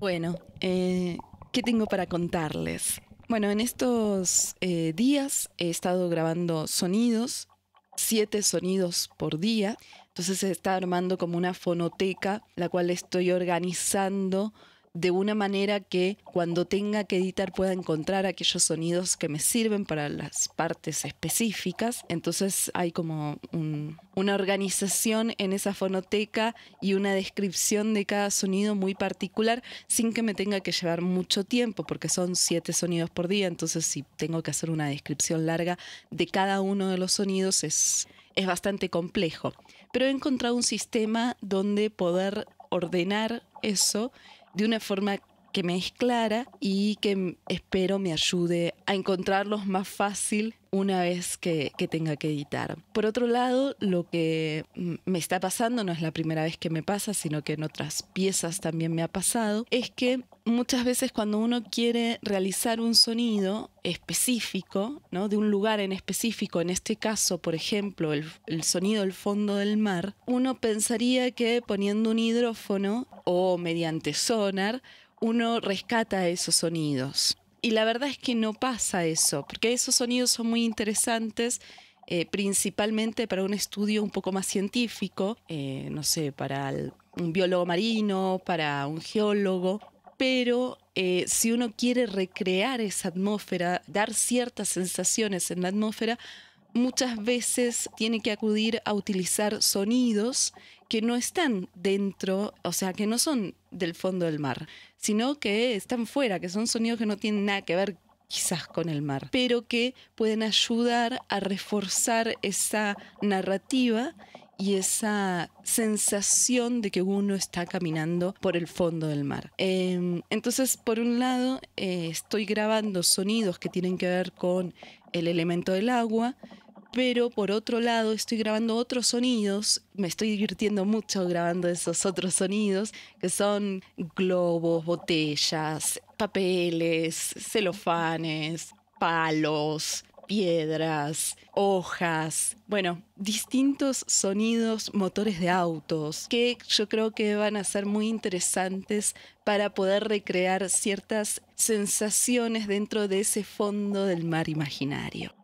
Bueno, eh, ¿qué tengo para contarles? Bueno, en estos eh, días he estado grabando sonidos, siete sonidos por día. Entonces se está armando como una fonoteca, la cual estoy organizando de una manera que cuando tenga que editar pueda encontrar aquellos sonidos que me sirven para las partes específicas. Entonces hay como una organización en esa fonoteca y una descripción de cada sonido muy particular sin que me tenga que llevar mucho tiempo porque son siete sonidos por día. Entonces si tengo que hacer una descripción larga de cada uno de los sonidos es, es bastante complejo. Pero he encontrado un sistema donde poder ordenar eso de una forma que me es clara y que espero me ayude a encontrarlos más fácil una vez que, tenga que editar. Por otro lado, lo que me está pasando, no es la primera vez que me pasa, sino que en otras piezas también me ha pasado, es que muchas veces cuando uno quiere realizar un sonido específico, ¿no? de un lugar en específico, en este caso, por ejemplo, el sonido del fondo del mar, uno pensaría que poniendo un hidrófono o mediante sonar, uno rescata esos sonidos. Y la verdad es que no pasa eso, porque esos sonidos son muy interesantes. Eh, principalmente para un estudio un poco más científico, eh, no sé, para un biólogo marino, para un geólogo, pero eh, si uno quiere recrear esa atmósfera, dar ciertas sensaciones en la atmósfera, muchas veces tiene que acudir a utilizar sonidos que no están dentro, o sea, que no son del fondo del mar, sino que están fuera, que son sonidos que no tienen nada que ver quizás con el mar, pero que pueden ayudar a reforzar esa narrativa y esa sensación de que uno está caminando por el fondo del mar. Em, entonces, por un lado, eh, estoy grabando sonidos que tienen que ver con el elemento del agua, pero por otro lado estoy grabando otros sonidos, me estoy divirtiendo mucho grabando esos otros sonidos, que son globos, botellas, papeles, celofanes, palos, piedras, hojas, bueno, distintos sonidos motores de autos que yo creo que van a ser muy interesantes para poder recrear ciertas sensaciones dentro de ese fondo del mar imaginario.